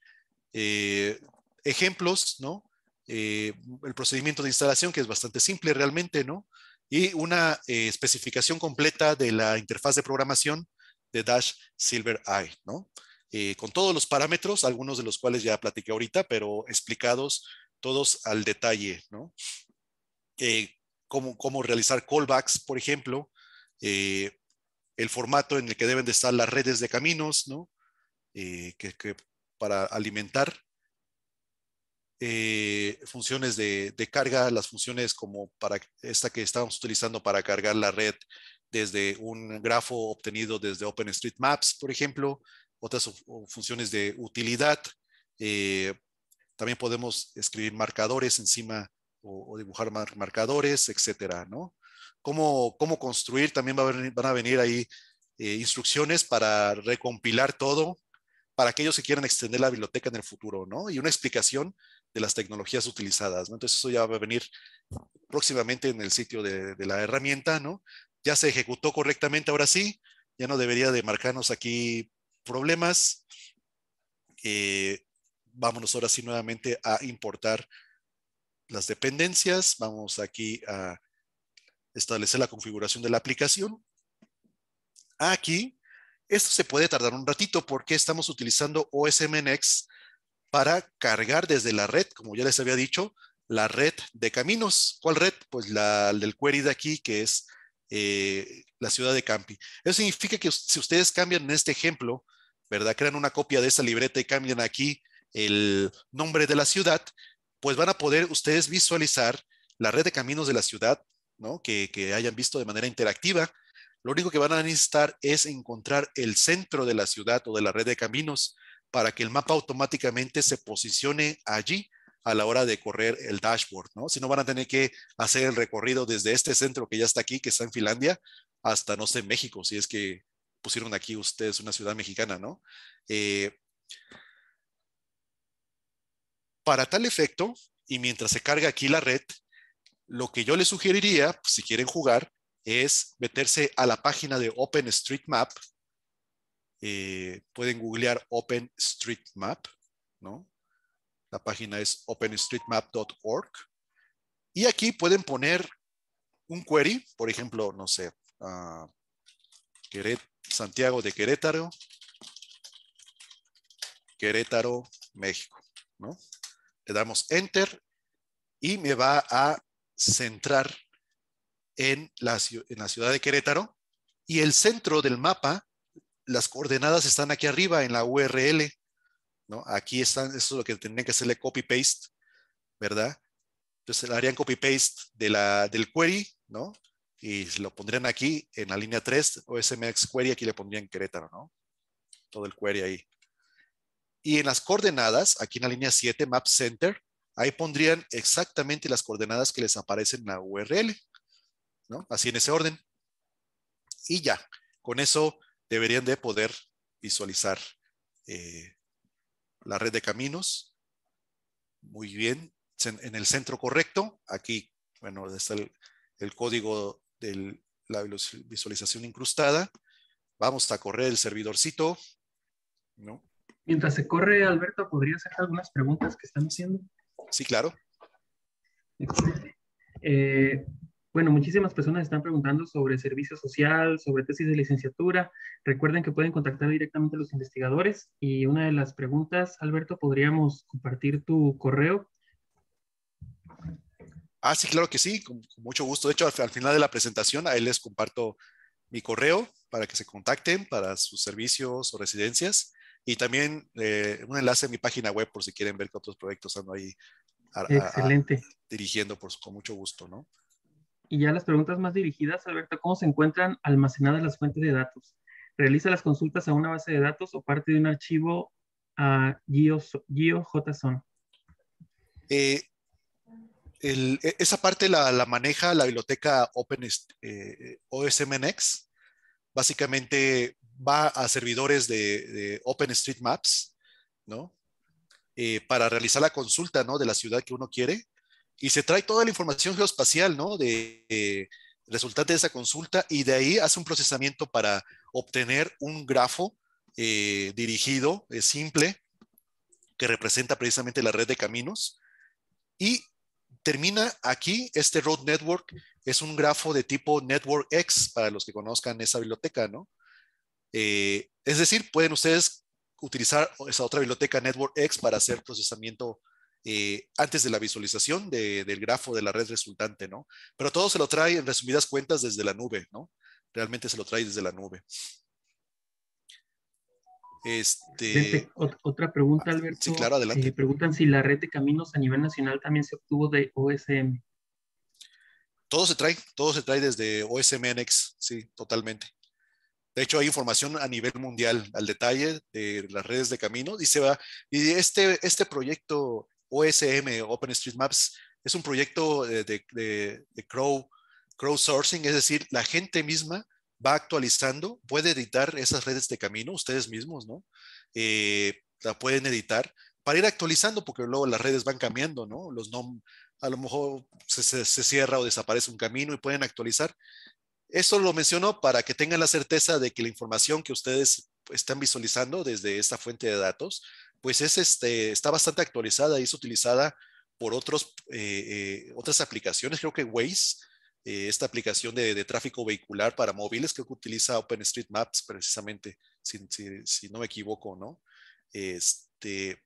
Speaker 1: eh, Ejemplos, ¿no? Eh, el procedimiento de instalación, que es bastante simple realmente, ¿no? Y una eh, especificación completa de la interfaz de programación de Dash Silver Eye, ¿no? Eh, con todos los parámetros, algunos de los cuales ya platiqué ahorita, pero explicados todos al detalle, ¿no? Cómo, realizar callbacks, por ejemplo, el formato en el que deben de estar las redes de caminos, ¿no? que para alimentar eh, funciones de, carga, las funciones como para esta que estábamos utilizando para cargar la red desde un grafo obtenido desde OpenStreetMaps, por ejemplo, otras funciones de utilidad. Eh, también podemos escribir marcadores encima o, dibujar marcadores, etcétera, ¿no? Cómo, cómo construir, también van a venir ahí eh, instrucciones para recompilar todo para aquellos que quieran extender la biblioteca en el futuro, ¿no? Y una explicación de las tecnologías utilizadas. Entonces eso ya va a venir próximamente en el sitio de, la herramienta, ¿no? Ya se ejecutó correctamente, ahora sí, ya no debería de marcarnos aquí problemas. Eh, vámonos ahora sí nuevamente a importar las dependencias, vamos aquí a establecer la configuración de la aplicación. Aquí, esto se puede tardar un ratito porque estamos utilizando OSMNX para cargar desde la red, como ya les había dicho, la red de caminos. ¿Cuál red? Pues la del query de aquí, que es eh, la ciudad de Campi. Eso significa que si ustedes cambian en este ejemplo, ¿verdad? Crean una copia de esa libreta y cambian aquí el nombre de la ciudad, pues van a poder ustedes visualizar la red de caminos de la ciudad, ¿no? Que, que hayan visto de manera interactiva. Lo único que van a necesitar es encontrar el centro de la ciudad o de la red de caminos para que el mapa automáticamente se posicione allí a la hora de correr el dashboard, ¿no? Si no van a tener que hacer el recorrido desde este centro que ya está aquí, que está en Finlandia, hasta, no sé, México, si es que pusieron aquí ustedes una ciudad mexicana, ¿no? Eh, para tal efecto, y mientras se carga aquí la red, lo que yo les sugeriría, si quieren jugar, es meterse a la página de OpenStreetMap eh, pueden googlear OpenStreetMap, ¿no? La página es openstreetmap.org. Y aquí pueden poner un query, por ejemplo, no sé, Santiago de Querétaro, Querétaro, México, ¿no? Le damos Enter y me va a centrar en la, en la ciudad de Querétaro y el centro del mapa las coordenadas están aquí arriba en la URL, ¿no? Aquí están, eso es lo que tendrían que hacerle copy-paste, ¿verdad? Entonces le harían copy-paste de del query, ¿no? Y lo pondrían aquí en la línea 3, OSMX query, aquí le pondrían Querétaro, ¿no? Todo el query ahí. Y en las coordenadas, aquí en la línea 7, Map Center, ahí pondrían exactamente las coordenadas que les aparecen en la URL, ¿no? Así en ese orden. Y ya, con eso deberían de poder visualizar eh, la red de caminos. Muy bien, en el centro correcto, aquí, bueno, está el, código de la visualización incrustada. Vamos a correr el servidorcito.
Speaker 2: ¿no? Mientras se corre, Alberto, ¿podría hacer algunas preguntas que están haciendo? Sí, claro. Eh, bueno, muchísimas personas están preguntando sobre servicio social, sobre tesis de licenciatura. Recuerden que pueden contactar directamente a los investigadores. Y una de las preguntas, Alberto, ¿podríamos compartir tu correo?
Speaker 1: Ah, sí, claro que sí, con, mucho gusto. De hecho, al, final de la presentación, él les comparto mi correo para que se contacten para sus servicios o residencias. Y también eh, un enlace a mi página web por si quieren ver qué otros proyectos ando ahí Excelente. dirigiendo por, con mucho gusto, ¿no?
Speaker 2: Y ya las preguntas más dirigidas, Alberto, ¿cómo se encuentran almacenadas las fuentes de datos? ¿Realiza las consultas a una base de datos o parte de un archivo a GeoJSON?
Speaker 1: Eh, e, esa parte la, maneja la biblioteca Open, eh, OSMNX. Básicamente va a servidores de, OpenStreetMaps, ¿no? Eh, para realizar la consulta, ¿no? De la ciudad que uno quiere y se trae toda la información geoespacial, ¿no? De, resultante de esa consulta y de ahí hace un procesamiento para obtener un grafo eh, dirigido, eh, simple, que representa precisamente la red de caminos. Y termina aquí, este Road Network es un grafo de tipo Network X, para los que conozcan esa biblioteca, ¿no? Eh, es decir, pueden ustedes utilizar esa otra biblioteca Network X para hacer procesamiento eh, antes de la visualización del grafo de la red resultante, ¿no? Pero todo se lo trae en resumidas cuentas desde la nube, ¿no? Realmente se lo trae desde la nube. Este...
Speaker 2: Otra pregunta, ah, Alberto. Sí, claro, adelante. Eh, preguntan si la red de caminos a nivel nacional también se obtuvo de OSM. Todo se
Speaker 1: trae, todo se trae desde OSMNX, sí, totalmente. De hecho, hay información a nivel mundial al detalle de las redes de caminos y se va. Y este, este proyecto OSM, OpenStreetMaps, es un proyecto de, crowdsourcing, es decir, la gente misma va actualizando, puede editar esas redes de camino, ustedes mismos, ¿no? Eh, la pueden editar para ir actualizando, porque luego las redes van cambiando, ¿no? Los a lo mejor se, se, cierra o desaparece un camino y pueden actualizar. Eso lo menciono para que tengan la certeza de que la información que ustedes están visualizando desde esta fuente de datos pues es este, está bastante actualizada y es utilizada por otros, eh, eh, otras aplicaciones, creo que Waze, eh, esta aplicación de, tráfico vehicular para móviles, creo que utiliza OpenStreetMaps precisamente, si, no me equivoco, ¿no? Este,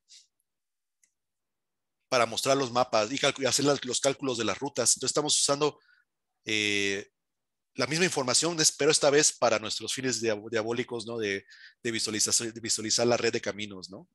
Speaker 1: para mostrar los mapas y, hacer los cálculos de las rutas. Entonces estamos usando la misma información, pero esta vez para nuestros fines diabólicos, ¿no? De, de, visualizar, de visualizar la red de caminos, ¿no?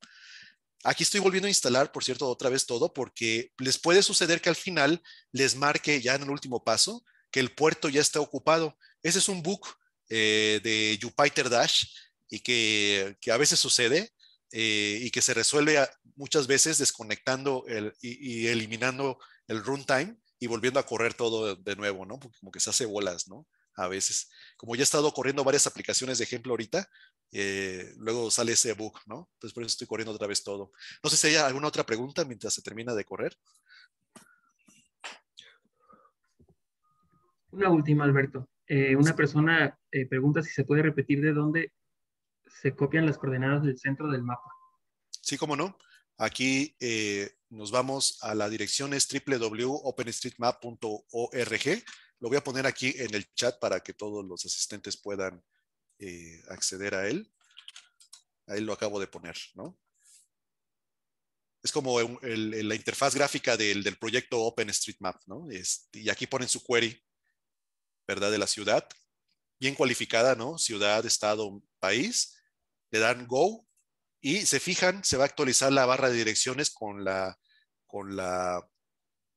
Speaker 1: Aquí estoy volviendo a instalar, por cierto, otra vez todo, porque les puede suceder que al final les marque ya en el último paso que el puerto ya está ocupado. Ese es un bug eh, de Jupyter Dash y que, a veces sucede eh, y que se resuelve muchas veces desconectando y, y eliminando el runtime y volviendo a correr todo de nuevo, ¿no? Porque como que se hace bolas, ¿no? A veces, como ya he estado corriendo varias aplicaciones de ejemplo ahorita, eh, luego sale ese bug, ¿no? Entonces por eso estoy corriendo otra vez todo. No sé si hay alguna otra pregunta mientras se termina de correr.
Speaker 2: Una última, Alberto. Eh, una persona eh, pregunta si se puede repetir de dónde se copian las coordenadas del centro del mapa.
Speaker 1: Sí, cómo no. Aquí nos vamos a la dirección es www.openstreetmap.org. Lo voy a poner aquí en el chat para que todos los asistentes puedan eh, acceder a él. Ahí lo acabo de poner, ¿no? Es como la interfaz gráfica del, proyecto OpenStreetMap, ¿no? Este, y aquí ponen su query, ¿verdad? De la ciudad, bien cualificada, ¿no? Ciudad, estado, país. Le dan go y se fijan, se va a actualizar la barra de direcciones con la con las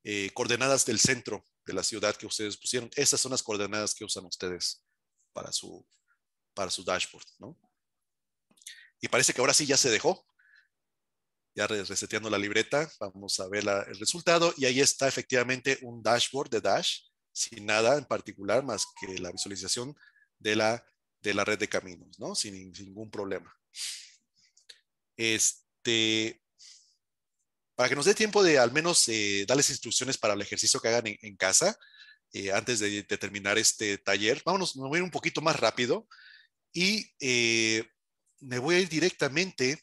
Speaker 1: eh, coordenadas del centro de la ciudad que ustedes pusieron. Esas son las coordenadas que usan ustedes para su, para su dashboard, ¿no? Y parece que ahora sí ya se dejó. Ya reseteando la libreta, vamos a ver el resultado. Y ahí está efectivamente un dashboard de Dash, sin nada en particular más que la visualización de la, de la red de caminos, ¿no? sin ningún problema. Este, para que nos dé tiempo de al menos eh, darles instrucciones para el ejercicio que hagan en, casa eh, antes de, terminar este taller. Vámonos, me voy a ir un poquito más rápido y eh, me voy a ir directamente.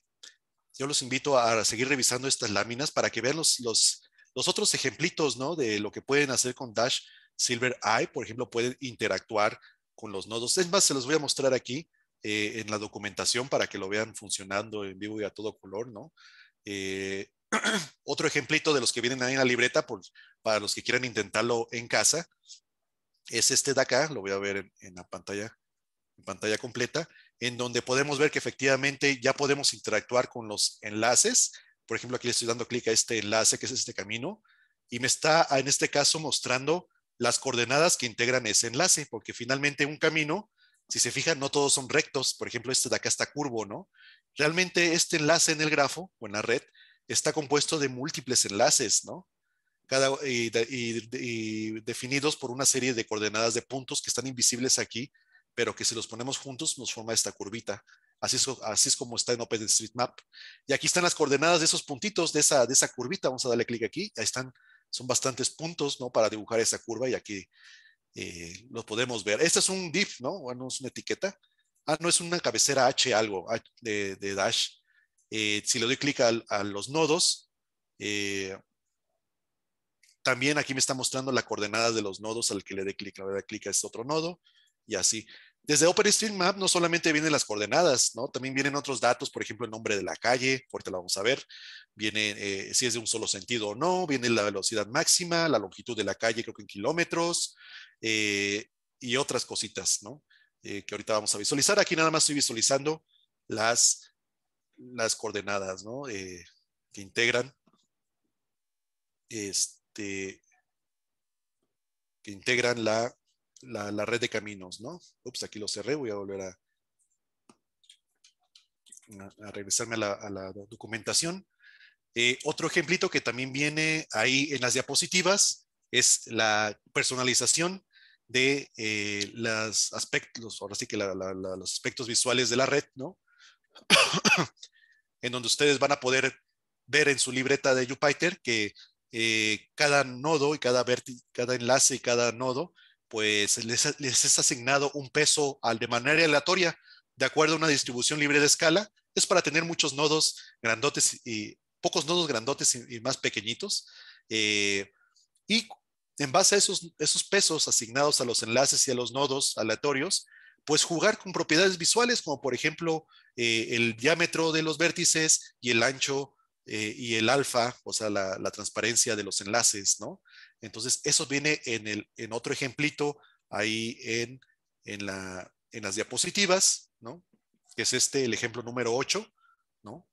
Speaker 1: Yo los invito a seguir revisando estas láminas para que vean los, los, los otros ejemplitos ¿no? de lo que pueden hacer con Dash Silver Eye. Por ejemplo, pueden interactuar con los nodos. Es más, se los voy a mostrar aquí en la documentación para que lo vean funcionando en vivo y a todo color. ¿no? Eh, <clears throat> Otro ejemplito de los que vienen ahí en la libreta, por, para los que quieran intentarlo en casa, es este de acá, lo voy a ver en, la pantalla, en pantalla completa, en donde podemos ver que efectivamente ya podemos interactuar con los enlaces. Por ejemplo, aquí le estoy dando clic a este enlace, que es este camino, y me está, en este caso, mostrando las coordenadas que integran ese enlace, porque finalmente un camino, si se fijan, no todos son rectos. Por ejemplo, este de acá está curvo, ¿no? Realmente este enlace en el grafo o en la red está compuesto de múltiples enlaces, ¿no? Cada, y, definidos por una serie de coordenadas de puntos que están invisibles aquí, pero que si los ponemos juntos nos forma esta curvita. Así es, así es como está en OpenStreetMap. Y aquí están las coordenadas de esos puntitos, de esa, de esa curvita. Vamos a darle clic aquí. Ahí están, son bastantes puntos, ¿no? Para dibujar esa curva y aquí eh, lo podemos ver. Este es un div, ¿no? Bueno, es una etiqueta. Ah, no, es una cabecera H algo, de dash eh, si le doy clic a, los nodos, eh, también aquí me está mostrando la coordenadas de los nodos al que le dé clic. Le doy clic a este otro nodo y así. Desde OpenStreetMap no solamente vienen las coordenadas, También vienen otros datos, por ejemplo, el nombre de la calle, ahorita la vamos a ver. Viene eh, si es de un solo sentido o no, viene la velocidad máxima, la longitud de la calle, creo que en kilómetros, y otras cositas, ¿no? que ahorita vamos a visualizar. Aquí nada más estoy visualizando las las coordenadas ¿no? Eh, que integran este que integran la, la, red de caminos, ¿no? Ups, aquí lo cerré, voy a volver a, a regresarme a la, documentación. Eh, otro ejemplito que también viene ahí en las diapositivas es la personalización de eh, los aspectos, ahora sí que los aspectos visuales de la red, ¿no? en donde ustedes van a poder ver en su libreta de Jupyter que eh, cada nodo y cada, cada enlace y cada nodo, pues les, es asignado un peso al, de manera aleatoria, de acuerdo a una distribución libre de escala. Es para tener muchos nodos grandotes y pocos nodos grandotes y, más pequeñitos. Eh, y en base a esos, esos pesos asignados a los enlaces y a los nodos aleatorios, pues jugar con propiedades visuales, como por ejemplo eh, el diámetro de los vértices y el ancho eh, y el alfa, o sea, la, transparencia de los enlaces, ¿no? Entonces, eso viene en, el, en otro ejemplito ahí en, la, en las diapositivas, ¿no? Que es este, el ejemplo número 8, ¿no?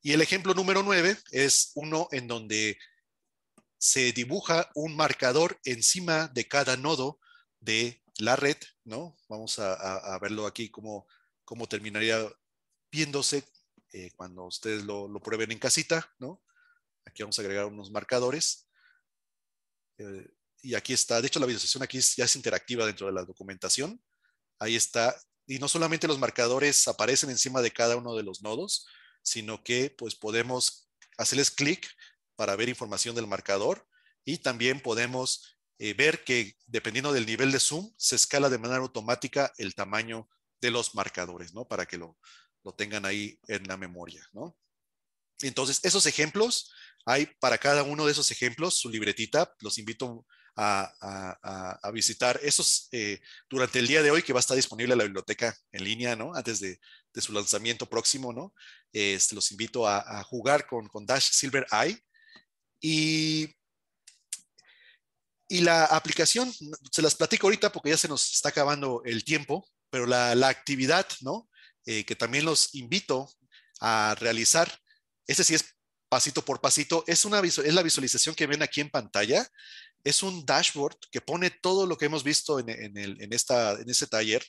Speaker 1: Y el ejemplo número 9 es uno en donde se dibuja un marcador encima de cada nodo de la red, ¿no? Vamos a, verlo aquí, como cómo terminaría viéndose eh, cuando ustedes lo, prueben en casita, ¿no? Aquí vamos a agregar unos marcadores. Eh, y aquí está, de hecho la visualización aquí ya es interactiva dentro de la documentación. Ahí está, y no solamente los marcadores aparecen encima de cada uno de los nodos, sino que pues podemos hacerles clic para ver información del marcador y también podemos eh, ver que dependiendo del nivel de zoom, se escala de manera automática el tamaño de los marcadores, ¿no? Para que lo, tengan ahí en la memoria, ¿no? Entonces, esos ejemplos, hay para cada uno de esos ejemplos su libretita. Los invito a, visitar esos eh, durante el día de hoy que va a estar disponible en la biblioteca en línea, ¿no? Antes de, su lanzamiento próximo, ¿no? Este, los invito a, jugar con, con, Dash Silver Eye. Y y la aplicación, se las platico ahorita porque ya se nos está acabando el tiempo, pero la, actividad, ¿no? Eh, que también los invito a realizar, ese sí es pasito por pasito, es, una, es la visualización que ven aquí en pantalla, es un dashboard que pone todo lo que hemos visto en, en, esta, en este taller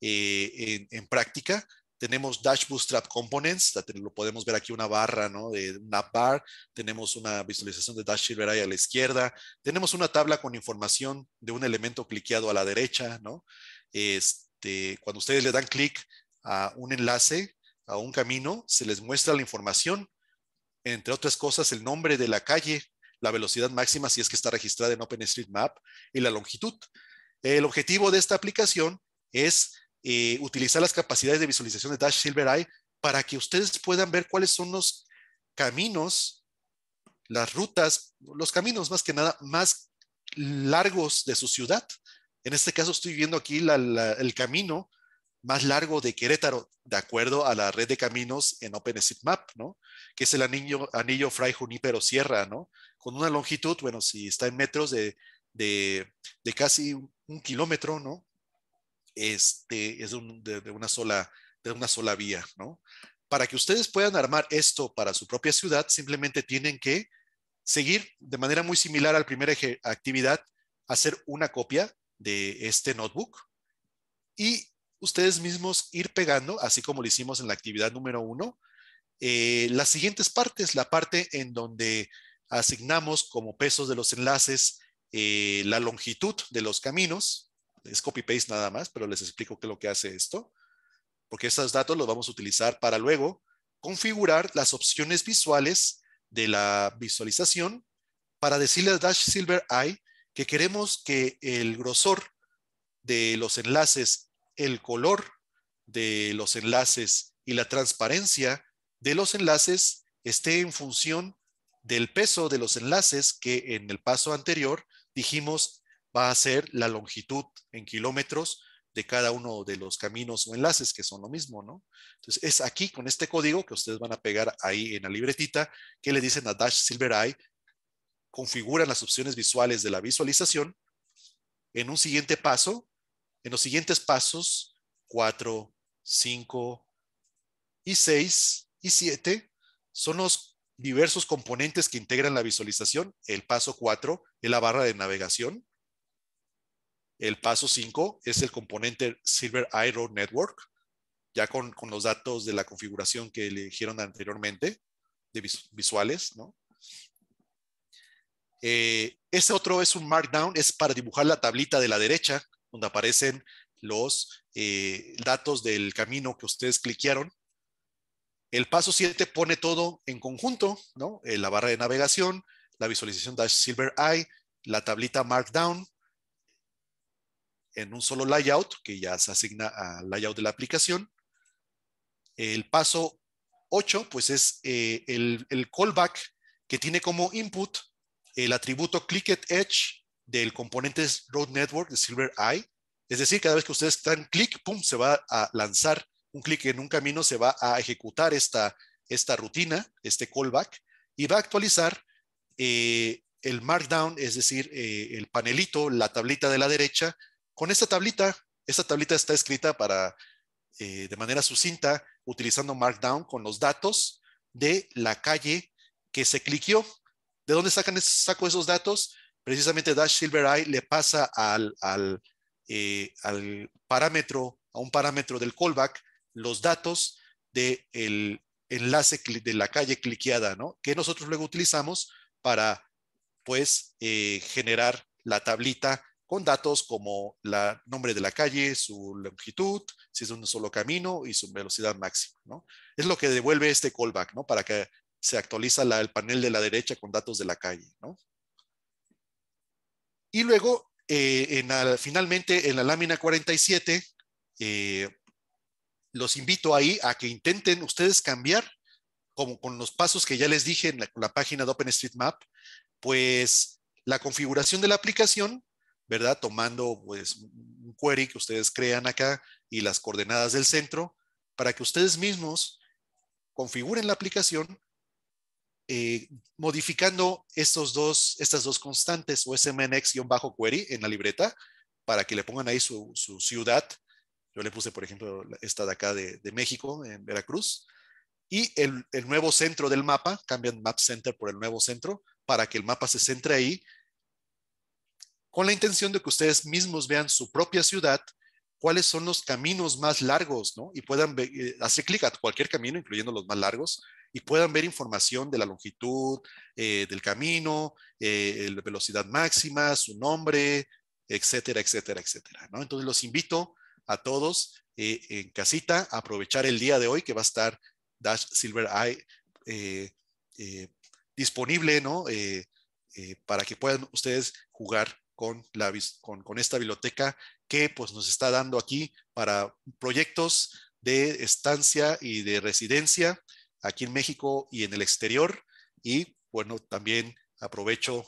Speaker 1: eh, en práctica tenemos Dash Bootstrap Components, lo podemos ver aquí una barra, ¿no? De una bar, tenemos una visualización de Dash Silver a la izquierda, tenemos una tabla con información de un elemento cliqueado a la derecha, ¿no? Este, cuando ustedes le dan clic a un enlace, a un camino, se les muestra la información, entre otras cosas, el nombre de la calle, la velocidad máxima si es que está registrada en OpenStreetMap y la longitud. El objetivo de esta aplicación es eh, utilizar las capacidades de visualización de Dash SilverEye para que ustedes puedan ver cuáles son los caminos, las rutas, los caminos más que nada más largos de su ciudad. En este caso estoy viendo aquí el camino más largo de Querétaro, de acuerdo a la red de caminos en OpenStreetMap, ¿no? Que es el anillo, anillo Fray Junípero Sierra, ¿no? Con una longitud, bueno, si está en metros de, de casi un kilómetro, ¿no? Este, es de, una sola, de una sola vía, Para que ustedes puedan armar esto para su propia ciudad, simplemente tienen que seguir de manera muy similar al primer de actividad, hacer una copia de este notebook y ustedes mismos ir pegando, así como lo hicimos en la actividad número uno, eh, las siguientes partes, la parte en donde asignamos como pesos de los enlaces eh, la longitud de los caminos, es copy-paste nada más, pero les explico qué es lo que hace esto, porque estos datos los vamos a utilizar para luego configurar las opciones visuales de la visualización para decirle a Dash Silver Eye que queremos que el grosor de los enlaces, el color de los enlaces y la transparencia de los enlaces esté en función del peso de los enlaces que en el paso anterior dijimos va a ser la longitud en kilómetros de cada uno de los caminos o enlaces, que son lo mismo, ¿no? Entonces, es aquí con este código que ustedes van a pegar ahí en la libretita, que le dicen a Dash SilverEye, configuran las opciones visuales de la visualización. En un siguiente paso, en los siguientes pasos, 4, 5 y 6 y 7, son los diversos componentes que integran la visualización. El paso 4 es la barra de navegación. El paso 5 es el componente Silver Road Network, ya con, los datos de la configuración que eligieron anteriormente, de visuales, ¿no? este otro es un markdown, es para dibujar la tablita de la derecha, donde aparecen los eh, datos del camino que ustedes cliquearon. El paso 7 pone todo en conjunto, ¿no? Eh, la barra de navegación, la visualización Dash Silver Eye, la tablita Markdown, en un solo layout, que ya se asigna al layout de la aplicación. El paso 8, pues es eh, el, el, callback que tiene como input el atributo click edge del componente Road Network de SilverEye. Es decir, cada vez que ustedes dan click, pum, se va a lanzar un clic en un camino, se va a ejecutar esta, esta rutina, este callback, y va a actualizar eh, el markdown, es decir, eh, el panelito, la tablita de la derecha, con esta tablita. Esta tablita está escrita para, eh, de manera sucinta, utilizando Markdown con los datos de la calle que se cliqueó. ¿De dónde sacan, saco esos datos? Precisamente Dash Silvereye le pasa al, eh, al, parámetro, a un parámetro del callback, los datos del enlace de la calle cliqueada, ¿no? Que nosotros luego utilizamos para, pues, eh, generar la tablita con datos como el nombre de la calle, su longitud, si es un solo camino y su velocidad máxima. Es lo que devuelve este callback para que se actualiza el panel de la derecha con datos de la calle. Y luego, eh, en finalmente, en la lámina 47, eh, los invito ahí a que intenten ustedes cambiar, como con los pasos que ya les dije en la, la página de OpenStreetMap, pues la configuración de la aplicación ¿verdad? Tomando pues un query que ustedes crean acá y las coordenadas del centro para que ustedes mismos configuren la aplicación eh, modificando estos dos, estas dos constantes o smnx-query en la libreta para que le pongan ahí su, ciudad. Yo le puse, por ejemplo, esta de acá de, México, en Veracruz. Y el, el, nuevo centro del mapa, cambian Map Center por el nuevo centro, para que el mapa se centre ahí con la intención de que ustedes mismos vean su propia ciudad, cuáles son los caminos más largos, ¿no? Y puedan eh, hacer clic a cualquier camino, incluyendo los más largos, y puedan ver información de la longitud eh, del camino, eh, la velocidad máxima, su nombre, etcétera, etcétera, etcétera, ¿no? Entonces los invito a todos en casita a aprovechar el día de hoy que va a estar Dash Silver Eye disponible, ¿no? para que puedan ustedes jugar con, esta biblioteca que pues, nos está dando aquí para proyectos de estancia y de residencia aquí en México y en el exterior. Y bueno, también aprovecho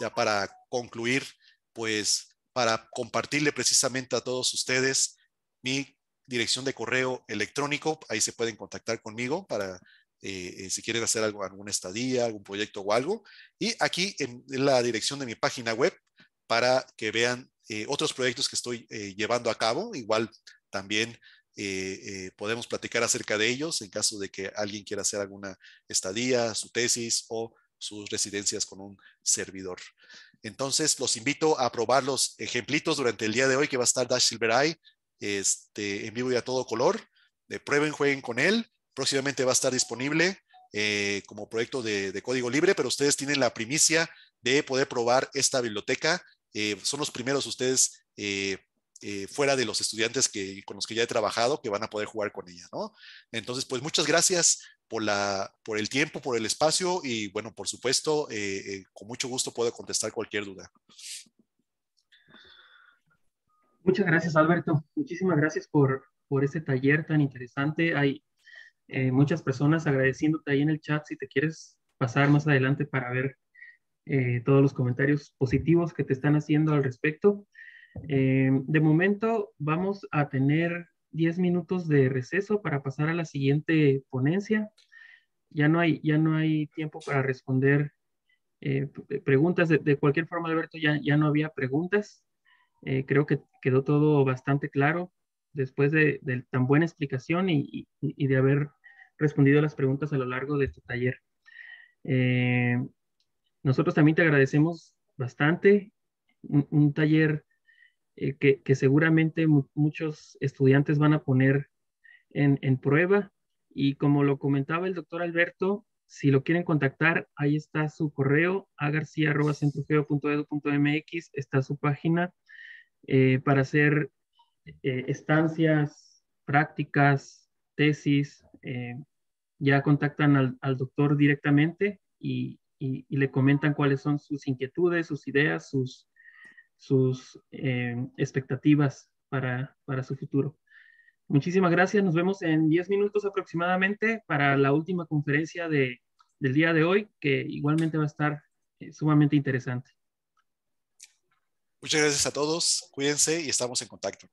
Speaker 1: ya para concluir, pues para compartirle precisamente a todos ustedes mi dirección de correo electrónico. Ahí se pueden contactar conmigo para eh, eh, si quieren hacer algo, alguna estadía, algún proyecto o algo. Y aquí en la dirección de mi página web, para que vean eh, otros proyectos que estoy eh, llevando a cabo. Igual también eh, podemos platicar acerca de ellos en caso de que alguien quiera hacer alguna estadía, su tesis o sus residencias con un servidor. Entonces, los invito a probar los ejemplitos durante el día de hoy que va a estar Dash Silvereye este, en vivo y a todo color. prueben, jueguen con él. Próximamente va a estar disponible como proyecto de, de código libre, pero ustedes tienen la primicia de poder probar esta biblioteca eh, son los primeros ustedes eh, eh, fuera de los estudiantes que, con los que ya he trabajado que van a poder jugar con ella, ¿no? Entonces, pues muchas gracias por, la, por el tiempo, por el espacio y bueno, por supuesto, con mucho gusto puedo contestar cualquier duda.
Speaker 2: Muchas gracias, Alberto. Muchísimas gracias por, por este taller tan interesante. Hay muchas personas agradeciéndote ahí en el chat si te quieres pasar más adelante para ver eh, todos los comentarios positivos que te están haciendo al respecto. Eh, de momento vamos a tener 10 minutos de receso para pasar a la siguiente ponencia. Ya no hay, ya no hay tiempo para responder eh, preguntas. De, cualquier forma, Alberto, ya, ya no había preguntas. creo que quedó todo bastante claro después de, tan buena explicación y, de haber respondido las preguntas a lo largo de este taller. Eh, nosotros también te agradecemos bastante un, taller eh, que, seguramente muchos estudiantes van a poner en, prueba. Y como lo comentaba el doctor Alberto, si lo quieren contactar, ahí está su correo, agarcia.centrogeo.edu.mx, está su página eh, para hacer eh, estancias, prácticas, tesis. ya contactan al, al doctor directamente y, y, le comentan cuáles son sus inquietudes, sus ideas, sus, sus eh, expectativas para, para su futuro. Muchísimas gracias. Nos vemos en 10 minutos aproximadamente para la última conferencia de, del día de hoy, que igualmente va a estar eh, sumamente interesante.
Speaker 1: Muchas gracias a todos. Cuídense y estamos en contacto.